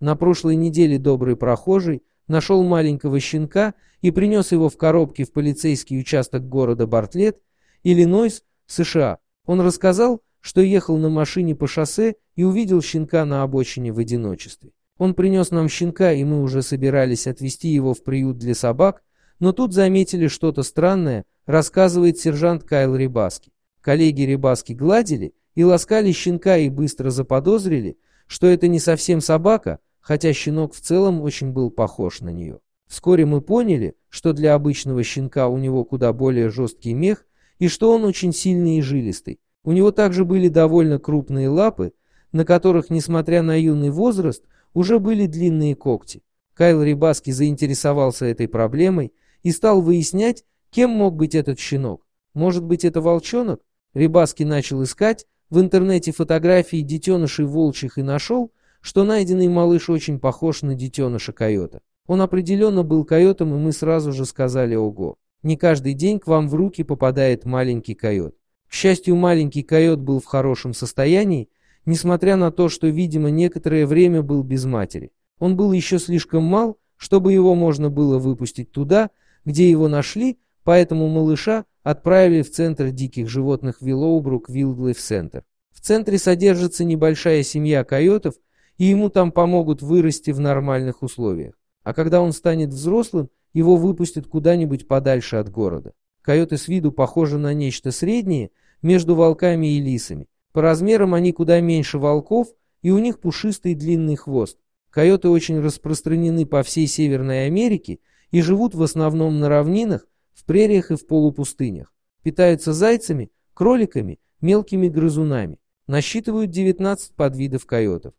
На прошлой неделе добрый прохожий нашел маленького щенка и принес его в коробке в полицейский участок города Бартлет, Иллинойс, США. Он рассказал, что ехал на машине по шоссе и увидел щенка на обочине в одиночестве. Он принес нам щенка, и мы уже собирались отвезти его в приют для собак, но тут заметили что-то странное, рассказывает сержант Кайл Рибаски. Коллеги Рибаски гладили и ласкали щенка и быстро заподозрили, что это не совсем собака, хотя щенок в целом очень был похож на нее. Вскоре мы поняли, что для обычного щенка у него куда более жесткий мех, и что он очень сильный и жилистый. У него также были довольно крупные лапы, на которых, несмотря на юный возраст, уже были длинные когти. Кайл Рибаски заинтересовался этой проблемой и стал выяснять, кем мог быть этот щенок. Может быть, это волчонок? Рибаски начал искать в интернете фотографии детенышей волчьих и нашел, что найденный малыш очень похож на детеныша койота. Он определенно был койотом, и мы сразу же сказали «Ого!». Не каждый день к вам в руки попадает маленький койот. К счастью, маленький койот был в хорошем состоянии, несмотря на то, что, видимо, некоторое время был без матери. Он был еще слишком мал, чтобы его можно было выпустить туда, где его нашли, поэтому малыша отправили в Центр диких животных Виллоубрук Вилдлайф Центр. В центре содержится небольшая семья койотов, и ему там помогут вырасти в нормальных условиях. А когда он станет взрослым, его выпустят куда-нибудь подальше от города. Койоты с виду похожи на нечто среднее между волками и лисами. По размерам они куда меньше волков, и у них пушистый длинный хвост. Койоты очень распространены по всей Северной Америке и живут в основном на равнинах, в прериях и в полупустынях. Питаются зайцами, кроликами, мелкими грызунами. Насчитывают 19 подвидов койотов.